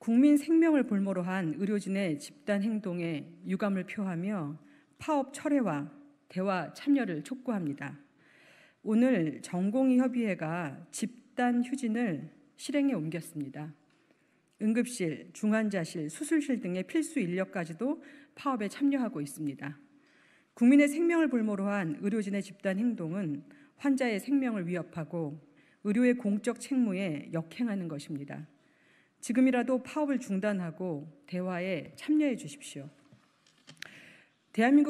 국민 생명을 볼모로 한 의료진의 집단 행동에 유감을 표하며 파업 철회와 대화 참여를 촉구합니다. 오늘 전공의 협의회가 집단 휴진을 실행에 옮겼습니다. 응급실, 중환자실, 수술실 등의 필수 인력까지도 파업에 참여하고 있습니다. 국민의 생명을 볼모로 한 의료진의 집단 행동은 환자의 생명을 위협하고 의료의 공적 책무에 역행하는 것입니다. 지금이라도 파업을 중단하고 대화에 참여해 주십시오.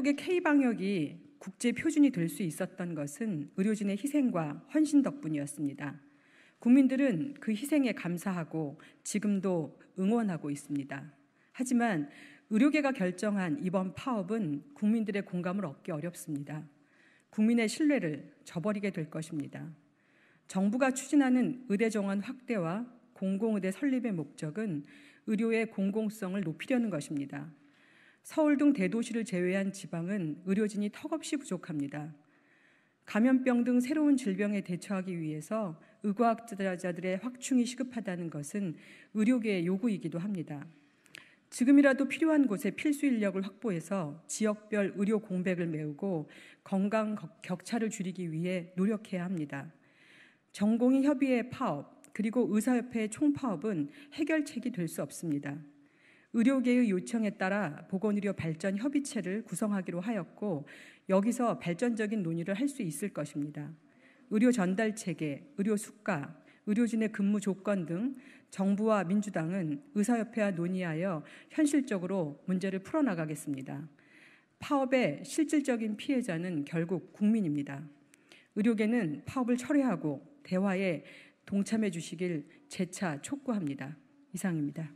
대한민국의 K-방역이 국제 표준이 될 수 있었던 것은 의료진의 희생과 헌신 덕분이었습니다. 국민들은 그 희생에 감사하고 지금도 응원하고 있습니다. 하지만 의료계가 결정한 이번 파업은 국민들의 공감을 얻기 어렵습니다. 국민의 신뢰를 저버리게 될 것입니다. 정부가 추진하는 의대 정원 확대와 공공의대 설립의 목적은 의료의 공공성을 높이려는 것입니다. 서울 등 대도시를 제외한 지방은 의료진이 턱없이 부족합니다. 감염병 등 새로운 질병에 대처하기 위해서 의과학자들의 확충이 시급하다는 것은 의료계의 요구이기도 합니다. 지금이라도 필요한 곳에 필수 인력을 확보해서 지역별 의료 공백을 메우고 건강 격차를 줄이기 위해 노력해야 합니다. 전공의 협의회 파업, 그리고 의사협회의 총파업은 해결책이 될 수 없습니다. 의료계의 요청에 따라 보건의료 발전 협의체를 구성하기로 하였고 여기서 발전적인 논의를 할 수 있을 것입니다. 의료 전달 체계, 의료 수가, 의료진의 근무 조건 등 정부와 민주당은 의사협회와 논의하여 현실적으로 문제를 풀어나가겠습니다. 파업의 실질적인 피해자는 결국 국민입니다. 의료계는 파업을 철회하고 대화에 동참해 주시길 재차 촉구합니다. 이상입니다.